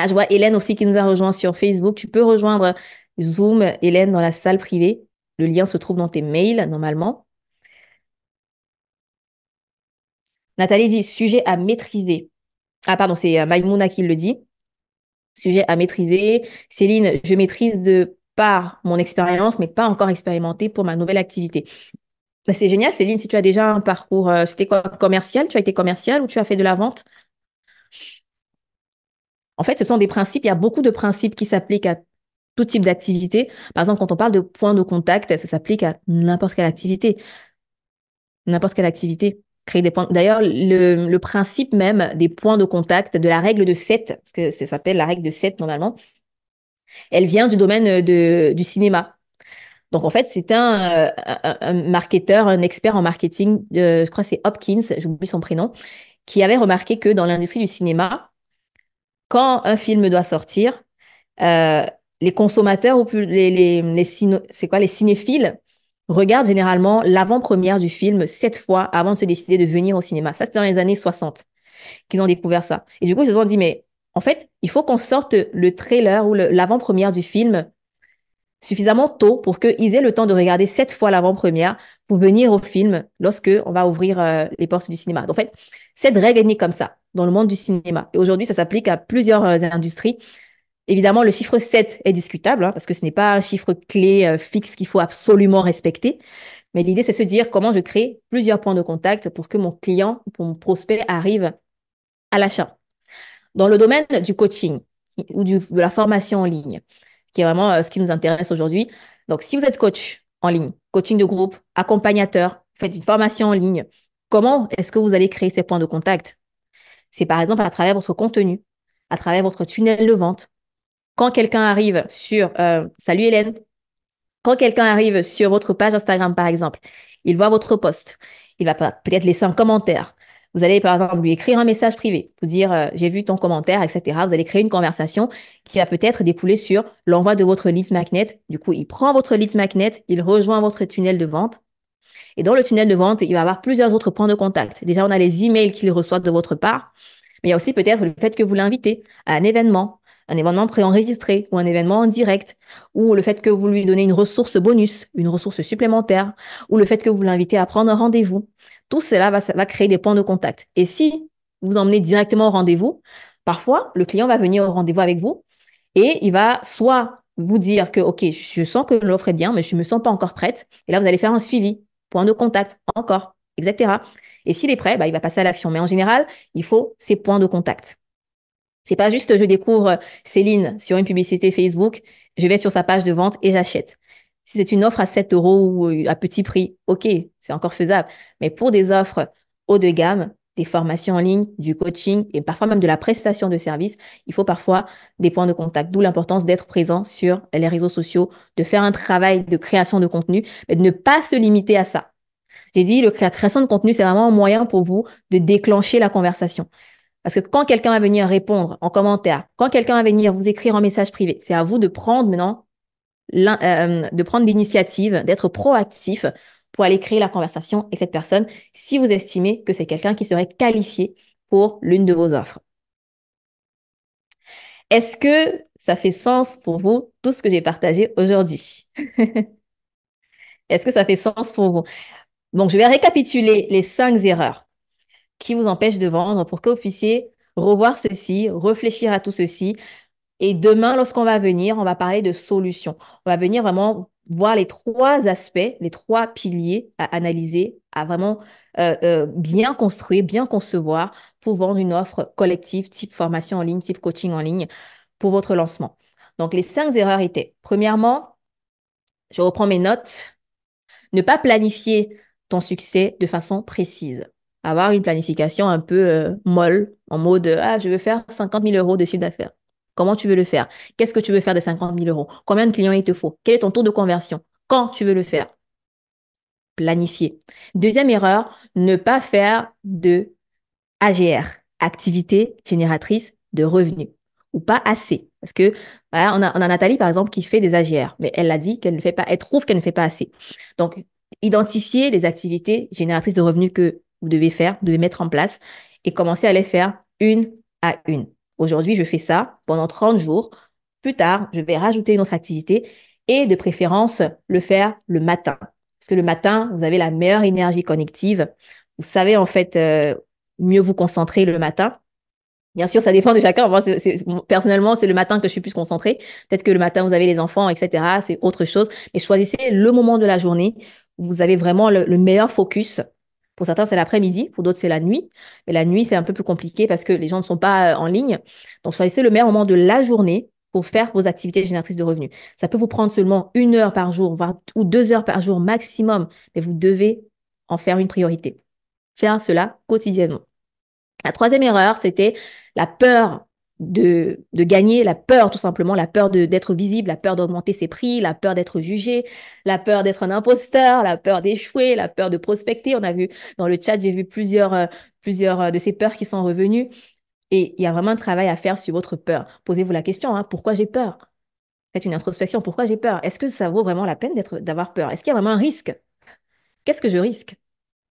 Ah, je vois Hélène aussi qui nous a rejoint sur Facebook. Tu peux rejoindre Zoom, Hélène, dans la salle privée. Le lien se trouve dans tes mails, normalement. Nathalie dit sujet à maîtriser. Ah, pardon, c'est euh, Maïmouna qui le dit. Sujet à maîtriser. Céline, je maîtrise de par mon expérience, mais pas encore expérimentée pour ma nouvelle activité. Bah, c'est génial, Céline, si tu as déjà un parcours, euh, c'était quoi, commercial Tu as été commercial ou tu as fait de la vente en fait, ce sont des principes, il y a beaucoup de principes qui s'appliquent à tout type d'activité. Par exemple, quand on parle de points de contact, ça s'applique à n'importe quelle activité. N'importe quelle activité. crée des points. D'ailleurs, le, principe même des points de contact, de la règle de 7, parce que ça s'appelle la règle de 7 normalement, elle vient du domaine de, du cinéma. Donc en fait, c'est un, marketeur, un expert en marketing, euh, je crois que c'est Hopkins, j'oublie son prénom, qui avait remarqué que dans l'industrie du cinéma, quand un film doit sortir, euh, les consommateurs ou plus les, les, les c'est quoi les cinéphiles regardent généralement l'avant-première du film sept fois avant de se décider de venir au cinéma. Ça, c'était dans les années 60 qu'ils ont découvert ça. Et du coup, ils se sont dit, mais en fait, il faut qu'on sorte le trailer ou l'avant-première du film suffisamment tôt pour qu'ils aient le temps de regarder sept fois l'avant-première pour venir au film lorsque on va ouvrir euh, les portes du cinéma. Donc, en fait, cette règle est née comme ça dans le monde du cinéma. Et aujourd'hui, ça s'applique à plusieurs euh, industries. Évidemment, le chiffre 7 est discutable, hein, parce que ce n'est pas un chiffre clé euh, fixe qu'il faut absolument respecter. Mais l'idée, c'est de se dire comment je crée plusieurs points de contact pour que mon client, mon prospect arrive à l'achat. Dans le domaine du coaching ou de la formation en ligne, ce qui est vraiment euh, ce qui nous intéresse aujourd'hui. Donc, si vous êtes coach en ligne, coaching de groupe, accompagnateur, faites une formation en ligne, comment est-ce que vous allez créer ces points de contact c'est par exemple à travers votre contenu, à travers votre tunnel de vente. Quand quelqu'un arrive sur euh, Salut Hélène, quand quelqu'un arrive sur votre page Instagram par exemple, il voit votre post, il va peut-être laisser un commentaire. Vous allez par exemple lui écrire un message privé, vous dire euh, j'ai vu ton commentaire, etc. Vous allez créer une conversation qui va peut-être découler sur l'envoi de votre lead magnet. Du coup, il prend votre lead magnet, il rejoint votre tunnel de vente et dans le tunnel de vente, il va avoir plusieurs autres points de contact. Déjà, on a les emails qu'il reçoit de votre part, mais il y a aussi peut-être le fait que vous l'invitez à un événement, un événement préenregistré ou un événement en direct, ou le fait que vous lui donnez une ressource bonus, une ressource supplémentaire, ou le fait que vous l'invitez à prendre un rendez-vous. Tout cela va, va créer des points de contact. Et si vous emmenez directement au rendez-vous, parfois le client va venir au rendez-vous avec vous et il va soit vous dire que, OK, je sens que l'offre est bien, mais je ne me sens pas encore prête. Et là, vous allez faire un suivi point de contact, encore, etc. Et s'il est prêt, bah, il va passer à l'action. Mais en général, il faut ces points de contact. C'est pas juste je découvre euh, Céline sur une publicité Facebook, je vais sur sa page de vente et j'achète. Si c'est une offre à 7 euros ou euh, à petit prix, ok, c'est encore faisable. Mais pour des offres haut de gamme, des formations en ligne, du coaching et parfois même de la prestation de services. Il faut parfois des points de contact, d'où l'importance d'être présent sur les réseaux sociaux, de faire un travail de création de contenu, mais de ne pas se limiter à ça. J'ai dit, le, la création de contenu, c'est vraiment un moyen pour vous de déclencher la conversation. Parce que quand quelqu'un va venir répondre en commentaire, quand quelqu'un va venir vous écrire en message privé, c'est à vous de prendre maintenant, euh, de prendre l'initiative, d'être proactif, pour aller créer la conversation avec cette personne si vous estimez que c'est quelqu'un qui serait qualifié pour l'une de vos offres. Est-ce que ça fait sens pour vous tout ce que j'ai partagé aujourd'hui *laughs* Est-ce que ça fait sens pour vous Donc, je vais récapituler les cinq erreurs qui vous empêchent de vendre pour que vous puissiez revoir ceci, réfléchir à tout ceci. Et demain, lorsqu'on va venir, on va parler de solutions. On va venir vraiment voir les trois aspects, les trois piliers à analyser, à vraiment euh, euh, bien construire, bien concevoir pour vendre une offre collective type formation en ligne, type coaching en ligne pour votre lancement. Donc, les cinq erreurs étaient, premièrement, je reprends mes notes, ne pas planifier ton succès de façon précise. Avoir une planification un peu euh, molle, en mode, ah, je veux faire 50 000 euros de chiffre d'affaires. Comment tu veux le faire Qu'est-ce que tu veux faire des 50 000 euros Combien de clients il te faut Quel est ton taux de conversion Quand tu veux le faire Planifier. Deuxième erreur, ne pas faire de AGR, activité génératrice de revenus, ou pas assez. Parce que on, a, Nathalie, par exemple, qui fait des AGR, mais elle a dit qu'elle ne fait pas, elle trouve qu'elle ne fait pas assez. Donc, identifier les activités génératrices de revenus que vous devez faire, vous devez mettre en place et commencer à les faire une à une. Aujourd'hui, je fais ça pendant 30 jours. Plus tard, je vais rajouter une autre activité et de préférence le faire le matin. Parce que le matin, vous avez la meilleure énergie connective. Vous savez en fait euh, mieux vous concentrer le matin. Bien sûr, ça dépend de chacun. Moi, personnellement, c'est le matin que je suis plus concentrée. Peut-être que le matin, vous avez les enfants, etc. C'est autre chose. Mais choisissez le moment de la journée où vous avez vraiment le meilleur focus pour certains, c'est l'après-midi, pour d'autres, c'est la nuit. Mais la nuit, c'est un peu plus compliqué parce que les gens ne sont pas euh, en ligne. Donc, choisissez le meilleur moment de la journée pour faire vos activités génératrices de revenus. Ça peut vous prendre seulement une heure par jour, voire ou deux heures par jour maximum, mais vous devez en faire une priorité. Faire cela quotidiennement. La troisième erreur, c'était la peur de, de gagner, la peur tout simplement, la peur d'être visible, la peur d'augmenter ses prix, la peur d'être jugé, la peur d'être un imposteur, la peur d'échouer, la peur de prospecter. On a vu dans le chat, j'ai vu plusieurs, euh, plusieurs euh, de ces peurs qui sont revenues. Et il y a vraiment un travail à faire sur votre peur. Posez-vous la question, hein, pourquoi j'ai peur Faites une introspection, pourquoi j'ai peur Est-ce que ça vaut vraiment la peine d'avoir peur Est-ce qu'il y a vraiment un risque Qu'est-ce que je risque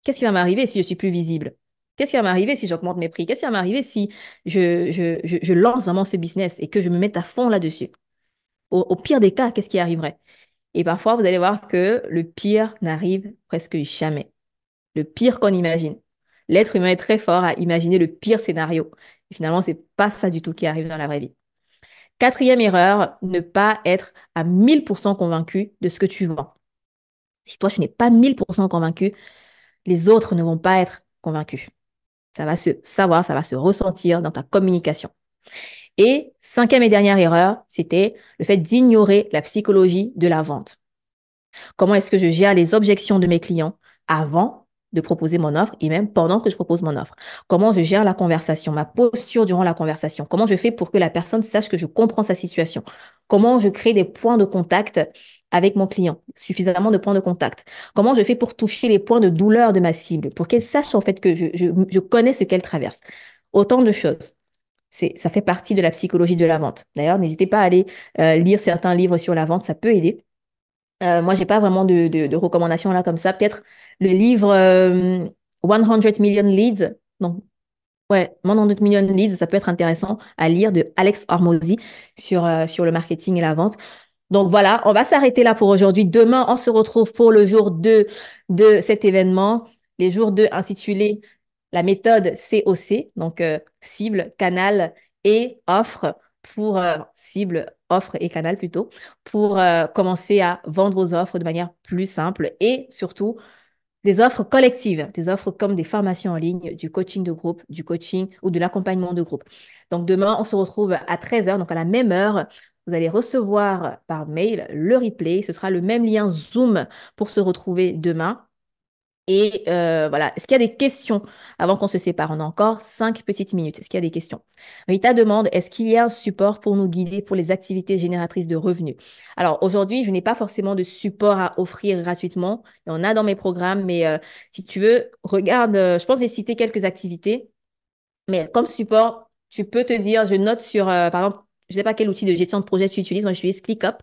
Qu'est-ce qui va m'arriver si je suis plus visible Qu'est-ce qui va m'arriver si j'augmente mes prix Qu'est-ce qui va m'arriver si je, lance vraiment ce business et que je me mette à fond là-dessus au, pire des cas, qu'est-ce qui arriverait Et parfois, vous allez voir que le pire n'arrive presque jamais. Le pire qu'on imagine. L'être humain est très fort à imaginer le pire scénario. Et finalement, n'est pas ça du tout qui arrive dans la vraie vie. Quatrième erreur, ne pas être à 1000% convaincu de ce que tu vends. Si toi, tu n'es pas 1000% convaincu, les autres ne vont pas être convaincus. Ça va se savoir, ça va se ressentir dans ta communication. Et cinquième et dernière erreur, c'était le fait d'ignorer la psychologie de la vente. Comment est-ce que je gère les objections de mes clients avant de proposer mon offre et même pendant que je propose mon offre. Comment je gère la conversation, ma posture durant la conversation. Comment je fais pour que la personne sache que je comprends sa situation. Comment je crée des points de contact avec mon client, suffisamment de points de contact Comment je fais pour toucher les points de douleur de ma cible, pour qu'elle sache en fait que je, connais ce qu'elle traverse Autant de choses. C'est, ça fait partie de la psychologie de la vente. D'ailleurs, n'hésitez pas à aller euh, lire certains livres sur la vente, ça peut aider. Moi, euh, moi, j'ai pas vraiment de, recommandations là comme ça. Peut-être le livre 100 euh, Million Leads. Non, ouais, 100 Million Leads, ça peut être intéressant à lire de Alex Hormozy sur, sur le marketing et la vente. Donc voilà, on va s'arrêter là pour aujourd'hui. Demain, on se retrouve pour le jour 2 de cet événement, les jours 2 intitulés la méthode COC, donc euh, cible, canal et offre pour euh, cible, offre et canal plutôt, pour euh, commencer à vendre vos offres de manière plus simple et surtout des offres collectives, des offres comme des formations en ligne, du coaching de groupe, du coaching ou de l'accompagnement de groupe. Donc demain, on se retrouve à 13h, donc à la même heure, vous allez recevoir par mail le replay. Ce sera le même lien Zoom pour se retrouver demain. Et euh, voilà, est-ce qu'il y a des questions avant qu'on se sépare On a encore cinq petites minutes. Est-ce qu'il y a des questions Rita demande, est-ce qu'il y a un support pour nous guider pour les activités génératrices de revenus Alors aujourd'hui, je n'ai pas forcément de support à offrir gratuitement. Il y en a dans mes programmes, mais euh, si tu veux, regarde, euh, je pense que j'ai cité quelques activités. Mais comme support, tu peux te dire, je note sur, par exemple, je sais pas quel outil de gestion de projet tu utilises. Moi, je utilise ClickUp.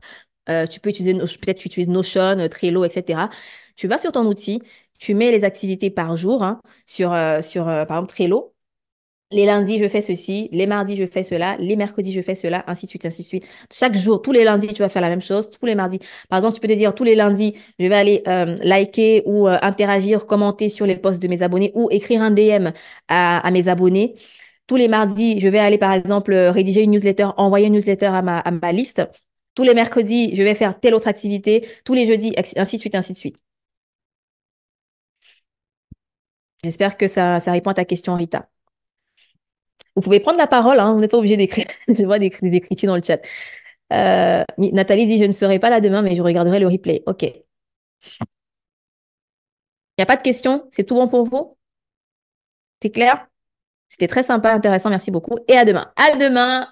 Euh, tu peux utiliser, peut-être tu utilises Notion, euh, Trello, etc. Tu vas sur ton outil, tu mets les activités par jour hein, sur, euh, sur par exemple, Trello. Les lundis, je fais ceci. Les mardis, je fais cela. Les mercredis, je fais cela. Ainsi de suite, ainsi de suite. Chaque jour, tous les lundis, tu vas faire la même chose. Tous les mardis. Par exemple, tu peux te dire, tous les lundis, je vais aller liker ou interagir, commenter sur les posts de mes abonnés ou écrire un DM à, à mes abonnés tous les mardis, je vais aller, par exemple, euh, rédiger une newsletter, envoyer une newsletter à ma, liste. Tous les mercredis, je vais faire telle autre activité. Tous les jeudis, ainsi de suite, ainsi de suite. J'espère que ça, répond à ta question, Rita. Vous pouvez prendre la parole, hein, on n'est pas obligé d'écrire. *laughs* je vois des, des dans le chat. Euh, Nathalie dit, je ne serai pas là demain, mais je regarderai le replay. OK. Il n'y a pas de questions C'est tout bon pour vous C'est clair c'était très sympa, intéressant. Merci beaucoup. Et à demain. À demain.